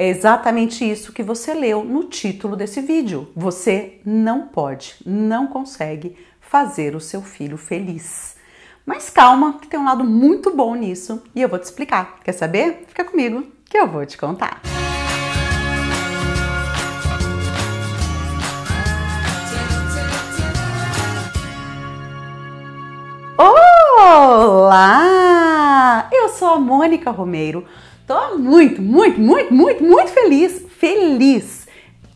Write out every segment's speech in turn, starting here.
É exatamente isso que você leu no título desse vídeo. Você não pode, não consegue fazer o seu filho feliz. Mas calma, que tem um lado muito bom nisso e eu vou te explicar. Quer saber? Fica comigo que eu vou te contar. Olá! Eu sou a Mônica Romeiro. Tô muito, muito, muito, muito, muito feliz, feliz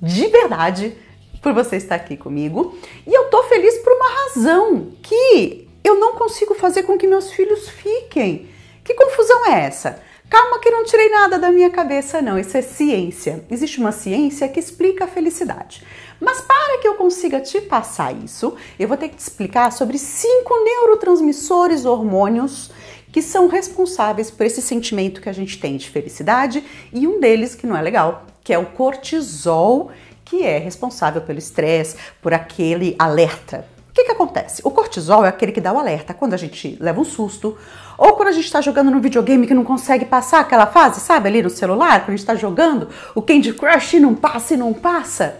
de verdade por você estar aqui comigo. E eu tô feliz por uma razão que eu não consigo fazer com que meus filhos fiquem. Que confusão é essa? Calma que não tirei nada da minha cabeça, não. Isso é ciência. Existe uma ciência que explica a felicidade. Mas para que eu consiga te passar isso, eu vou ter que te explicar sobre cinco neurotransmissores hormônios que são responsáveis por esse sentimento que a gente tem de felicidade e um deles que não é legal, que é o cortisol, que é responsável pelo estresse, por aquele alerta. O que, que acontece? O cortisol é aquele que dá o alerta quando a gente leva um susto, ou quando a gente está jogando no videogame que não consegue passar aquela fase, sabe, ali no celular, quando a gente está jogando o Candy Crush e não passa e não passa.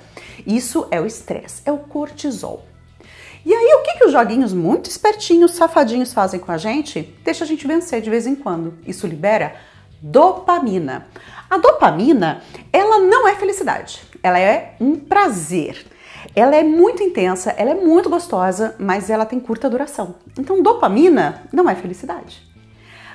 Isso é o estresse, é o cortisol. E aí, o que, que os joguinhos muito espertinhos, safadinhos fazem com a gente? Deixa a gente vencer de vez em quando. Isso libera dopamina. A dopamina, ela não é felicidade, ela é um prazer. Ela é muito intensa, ela é muito gostosa, mas ela tem curta duração. Então, dopamina não é felicidade.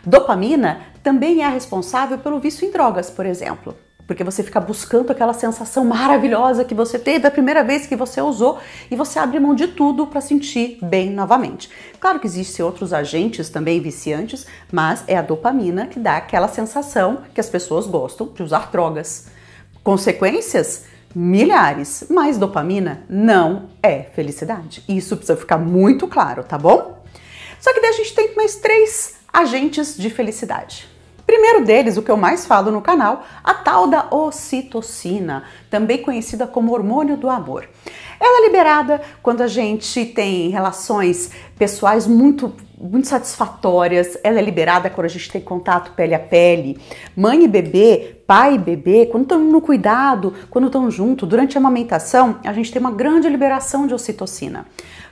Dopamina também é responsável pelo vício em drogas, por exemplo porque você fica buscando aquela sensação maravilhosa que você teve a primeira vez que você usou e você abre mão de tudo para sentir bem novamente. Claro que existem outros agentes também viciantes, mas é a dopamina que dá aquela sensação que as pessoas gostam de usar drogas. Consequências? Milhares, mas dopamina não é felicidade. Isso precisa ficar muito claro, tá bom? Só que daí a gente tem mais três agentes de felicidade. Primeiro deles, o que eu mais falo no canal, a tal da ocitocina, também conhecida como hormônio do amor. Ela é liberada quando a gente tem relações pessoais muito muito satisfatórias. Ela é liberada quando a gente tem contato pele a pele. Mãe e bebê, pai e bebê, quando estão no cuidado, quando estão junto, durante a amamentação, a gente tem uma grande liberação de ocitocina.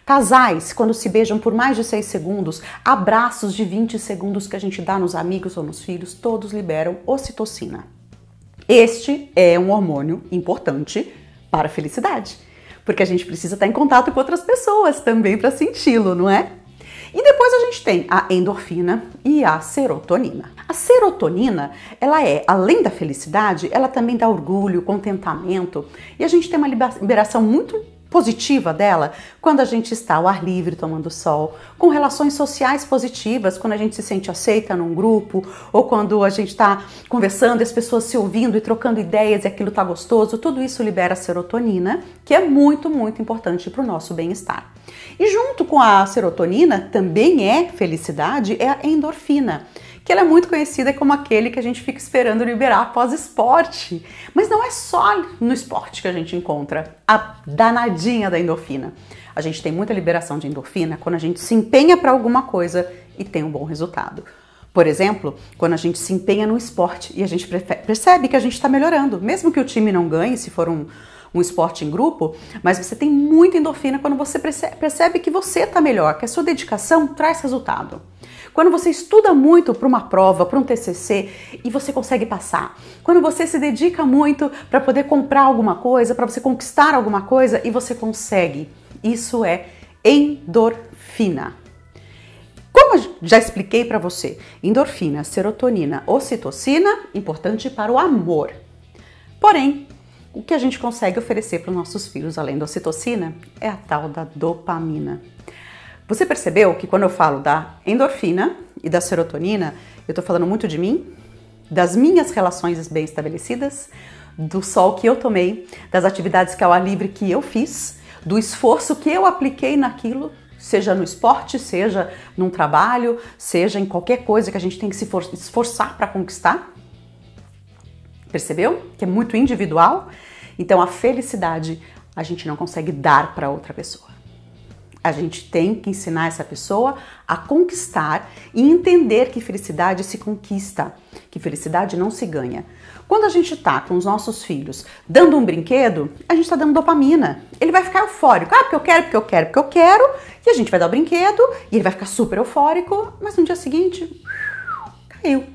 Casais, quando se beijam por mais de 6 segundos, abraços de 20 segundos que a gente dá nos amigos ou nos filhos, todos liberam ocitocina. Este é um hormônio importante para a felicidade, porque a gente precisa estar em contato com outras pessoas também para senti-lo, não é? E depois a gente tem a endorfina e a serotonina. A serotonina, ela é, além da felicidade, ela também dá orgulho, contentamento, e a gente tem uma liberação muito positiva dela quando a gente está ao ar livre tomando sol, com relações sociais positivas, quando a gente se sente aceita num grupo, ou quando a gente está conversando e as pessoas se ouvindo e trocando ideias e aquilo está gostoso, tudo isso libera serotonina, que é muito, muito importante para o nosso bem-estar. E junto com a serotonina também é felicidade, é a endorfina que ela é muito conhecida como aquele que a gente fica esperando liberar após esporte. Mas não é só no esporte que a gente encontra a danadinha da endorfina. A gente tem muita liberação de endorfina quando a gente se empenha para alguma coisa e tem um bom resultado. Por exemplo, quando a gente se empenha no esporte e a gente percebe que a gente está melhorando, mesmo que o time não ganhe, se for um, um esporte em grupo, mas você tem muita endorfina quando você percebe que você está melhor, que a sua dedicação traz resultado. Quando você estuda muito para uma prova, para um TCC e você consegue passar. Quando você se dedica muito para poder comprar alguma coisa, para você conquistar alguma coisa e você consegue. Isso é endorfina. Como já expliquei para você, endorfina, serotonina, ocitocina, importante para o amor. Porém, o que a gente consegue oferecer para os nossos filhos, além da ocitocina, é a tal da dopamina. Você percebeu que quando eu falo da endorfina e da serotonina, eu estou falando muito de mim, das minhas relações bem estabelecidas, do sol que eu tomei, das atividades que ao ar livre que eu fiz, do esforço que eu apliquei naquilo, seja no esporte, seja num trabalho, seja em qualquer coisa que a gente tem que se esforçar para conquistar. Percebeu? Que é muito individual. Então a felicidade a gente não consegue dar para outra pessoa. A gente tem que ensinar essa pessoa a conquistar e entender que felicidade se conquista, que felicidade não se ganha. Quando a gente está com os nossos filhos dando um brinquedo, a gente está dando dopamina. Ele vai ficar eufórico. Ah, porque eu quero, porque eu quero, porque eu quero. E a gente vai dar o brinquedo e ele vai ficar super eufórico, mas no dia seguinte, caiu.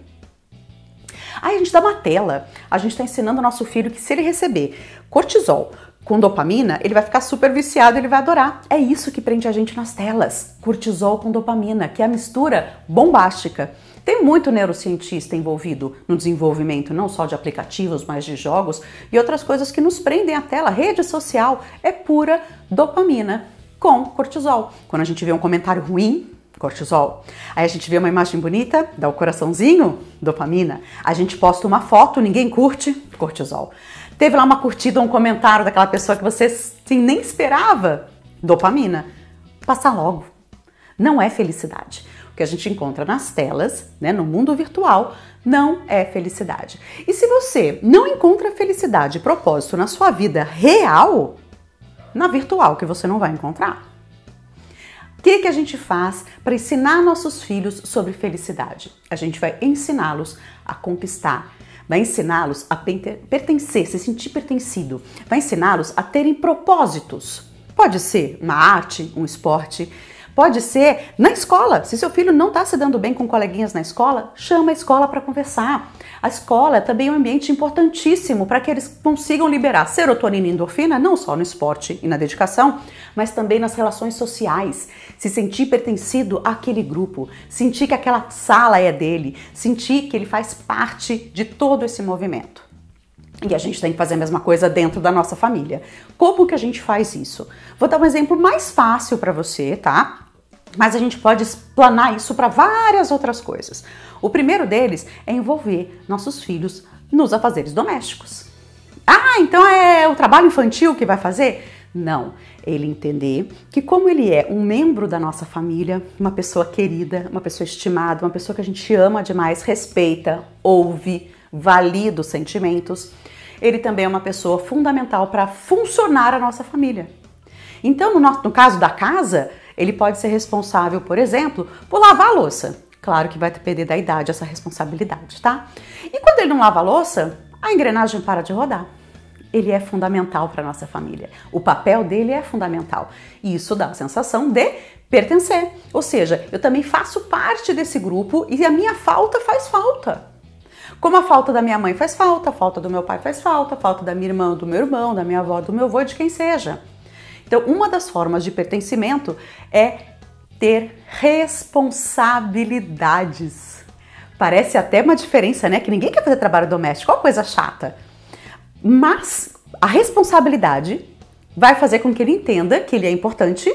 Aí a gente dá uma tela, a gente está ensinando ao nosso filho que se ele receber cortisol com dopamina, ele vai ficar super viciado, ele vai adorar. É isso que prende a gente nas telas, cortisol com dopamina, que é a mistura bombástica. Tem muito neurocientista envolvido no desenvolvimento, não só de aplicativos, mas de jogos e outras coisas que nos prendem à tela. Rede social é pura dopamina com cortisol. Quando a gente vê um comentário ruim, cortisol. Aí a gente vê uma imagem bonita, dá o coraçãozinho, dopamina. A gente posta uma foto, ninguém curte, cortisol. Teve lá uma curtida, um comentário daquela pessoa que você assim, nem esperava, dopamina. Passa logo. Não é felicidade. O que a gente encontra nas telas, né, no mundo virtual, não é felicidade. E se você não encontra felicidade e propósito na sua vida real, na virtual que você não vai encontrar. O que, que a gente faz para ensinar nossos filhos sobre felicidade? A gente vai ensiná-los a conquistar, vai ensiná-los a pertencer, se sentir pertencido, vai ensiná-los a terem propósitos. Pode ser uma arte, um esporte, Pode ser na escola. Se seu filho não está se dando bem com coleguinhas na escola, chama a escola para conversar. A escola é também é um ambiente importantíssimo para que eles consigam liberar serotonina e endorfina, não só no esporte e na dedicação, mas também nas relações sociais. Se sentir pertencido àquele grupo, sentir que aquela sala é dele, sentir que ele faz parte de todo esse movimento. E a gente tem que fazer a mesma coisa dentro da nossa família. Como que a gente faz isso? Vou dar um exemplo mais fácil para você, tá? Mas a gente pode explanar isso para várias outras coisas. O primeiro deles é envolver nossos filhos nos afazeres domésticos. Ah, então é o trabalho infantil que vai fazer? Não, ele entender que, como ele é um membro da nossa família, uma pessoa querida, uma pessoa estimada, uma pessoa que a gente ama demais, respeita, ouve, valida os sentimentos, ele também é uma pessoa fundamental para funcionar a nossa família. Então, no, nosso, no caso da casa, ele pode ser responsável, por exemplo, por lavar a louça. Claro que vai depender da idade essa responsabilidade, tá? E quando ele não lava a louça, a engrenagem para de rodar. Ele é fundamental para nossa família. O papel dele é fundamental. E isso dá a sensação de pertencer. Ou seja, eu também faço parte desse grupo e a minha falta faz falta. Como a falta da minha mãe faz falta, a falta do meu pai faz falta, a falta da minha irmã, do meu irmão, da minha avó, do meu avô, de quem seja. Então, uma das formas de pertencimento é ter responsabilidades. Parece até uma diferença, né? Que ninguém quer fazer trabalho doméstico, uma coisa chata. Mas a responsabilidade vai fazer com que ele entenda que ele é importante,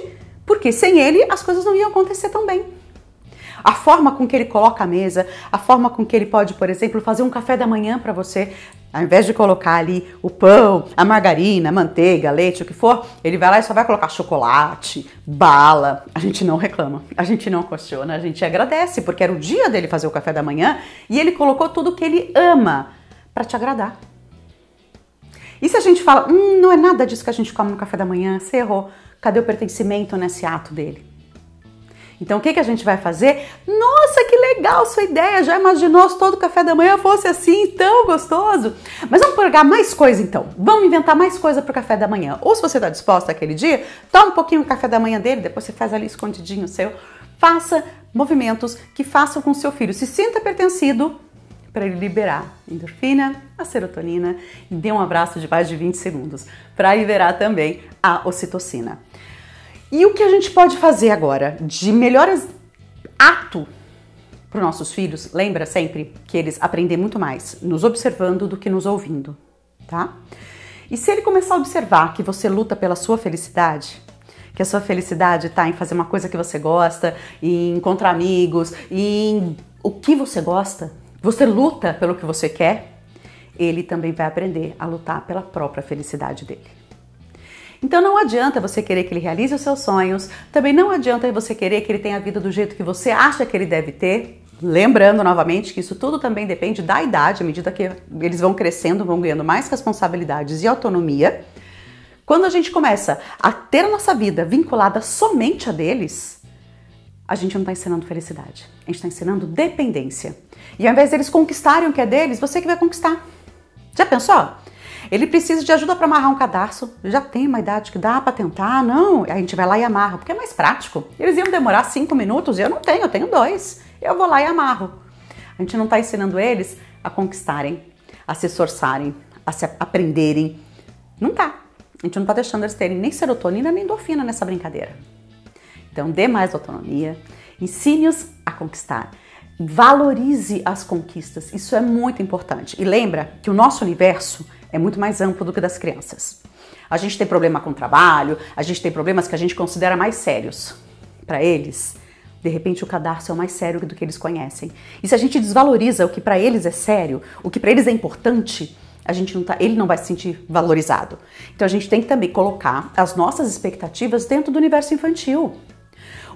porque sem ele as coisas não iam acontecer tão bem a forma com que ele coloca a mesa, a forma com que ele pode, por exemplo, fazer um café da manhã para você, ao invés de colocar ali o pão, a margarina, a manteiga, leite, o que for, ele vai lá e só vai colocar chocolate, bala. A gente não reclama, a gente não questiona, a gente agradece, porque era o dia dele fazer o café da manhã e ele colocou tudo que ele ama para te agradar. E se a gente fala, hum, não é nada disso que a gente come no café da manhã, você errou. Cadê o pertencimento nesse ato dele? Então o que, que a gente vai fazer? Nossa, que legal sua ideia! Já imaginou se todo café da manhã fosse assim, tão gostoso? Mas vamos pegar mais coisa então. Vamos inventar mais coisa para o café da manhã. Ou se você está disposta aquele dia, toma um pouquinho o café da manhã dele, depois você faz ali escondidinho seu. Faça movimentos que façam com o seu filho se sinta pertencido para ele liberar endorfina, a serotonina e dê um abraço de mais de 20 segundos para liberar também a ocitocina. E o que a gente pode fazer agora de melhor ato para os nossos filhos? Lembra sempre que eles aprendem muito mais nos observando do que nos ouvindo, tá? E se ele começar a observar que você luta pela sua felicidade, que a sua felicidade está em fazer uma coisa que você gosta, em encontrar amigos, em o que você gosta, você luta pelo que você quer, ele também vai aprender a lutar pela própria felicidade dele. Então não adianta você querer que ele realize os seus sonhos, também não adianta você querer que ele tenha a vida do jeito que você acha que ele deve ter. Lembrando novamente que isso tudo também depende da idade, à medida que eles vão crescendo, vão ganhando mais responsabilidades e autonomia. Quando a gente começa a ter a nossa vida vinculada somente a deles, a gente não está ensinando felicidade, a gente está ensinando dependência. E ao invés deles conquistarem o que é deles, você que vai conquistar. Já pensou? Ele precisa de ajuda para amarrar um cadarço, já tem uma idade que dá para tentar, não. A gente vai lá e amarra, porque é mais prático. Eles iam demorar cinco minutos, eu não tenho, eu tenho dois. Eu vou lá e amarro. A gente não está ensinando eles a conquistarem, a se esforçarem, a se aprenderem. Não tá. A gente não está deixando eles terem nem serotonina nem endorfina nessa brincadeira. Então, dê mais autonomia, ensine-os a conquistar. Valorize as conquistas, isso é muito importante. E lembra que o nosso universo é muito mais amplo do que das crianças. A gente tem problema com o trabalho, a gente tem problemas que a gente considera mais sérios. Para eles, de repente o cadarço é o mais sério do que eles conhecem. E se a gente desvaloriza o que para eles é sério, o que para eles é importante, a gente não tá, ele não vai se sentir valorizado. Então a gente tem que também colocar as nossas expectativas dentro do universo infantil.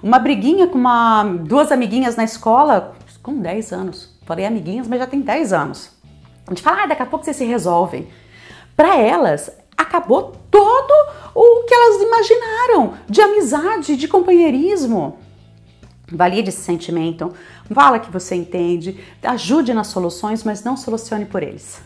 Uma briguinha com uma, duas amiguinhas na escola com 10 anos. Falei amiguinhas, mas já tem 10 anos. A gente fala, ah, daqui a pouco vocês se resolvem para elas acabou todo o que elas imaginaram de amizade, de companheirismo. Valide esse sentimento, fala que você entende, ajude nas soluções, mas não solucione por eles.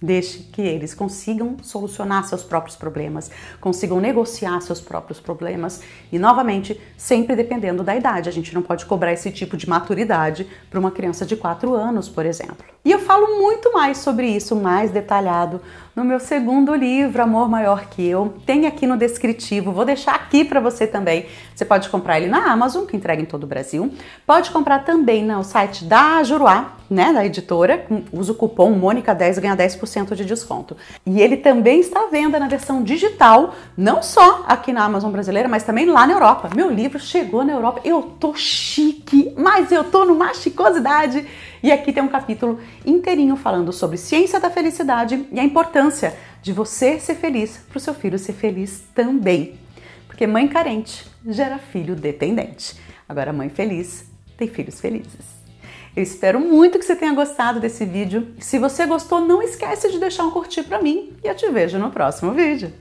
Deixe que eles consigam solucionar seus próprios problemas, consigam negociar seus próprios problemas e, novamente, sempre dependendo da idade. A gente não pode cobrar esse tipo de maturidade para uma criança de 4 anos, por exemplo. E eu falo muito mais sobre isso, mais detalhado, no meu segundo livro, Amor Maior Que Eu. Tem aqui no descritivo, vou deixar aqui para você também. Você pode comprar ele na Amazon, que entrega em todo o Brasil. Pode comprar também no né, site da Juruá, né, da editora. Usa o cupom Mônica10 e ganha 10% de desconto. E ele também está à venda na versão digital, não só aqui na Amazon brasileira, mas também lá na Europa. Meu livro chegou na Europa. Eu tô chique, mas eu tô numa chicosidade e aqui tem um capítulo inteirinho falando sobre ciência da felicidade e a importância de você ser feliz para o seu filho ser feliz também. Porque mãe carente gera filho dependente. Agora, mãe feliz tem filhos felizes. Eu espero muito que você tenha gostado desse vídeo. Se você gostou, não esquece de deixar um curtir para mim e eu te vejo no próximo vídeo.